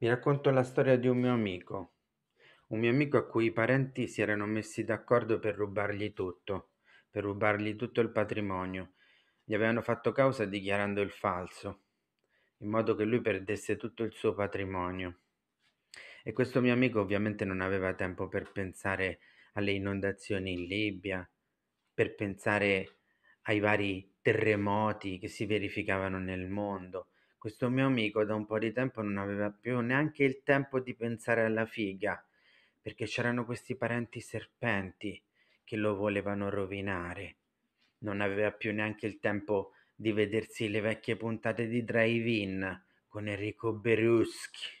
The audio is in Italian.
Vi racconto la storia di un mio amico. Un mio amico a cui i parenti si erano messi d'accordo per rubargli tutto, per rubargli tutto il patrimonio. Gli avevano fatto causa dichiarando il falso, in modo che lui perdesse tutto il suo patrimonio. E questo mio amico ovviamente non aveva tempo per pensare alle inondazioni in Libia, per pensare ai vari terremoti che si verificavano nel mondo, questo mio amico da un po' di tempo non aveva più neanche il tempo di pensare alla figa, perché c'erano questi parenti serpenti che lo volevano rovinare. Non aveva più neanche il tempo di vedersi le vecchie puntate di Drive In con Enrico Beruschi.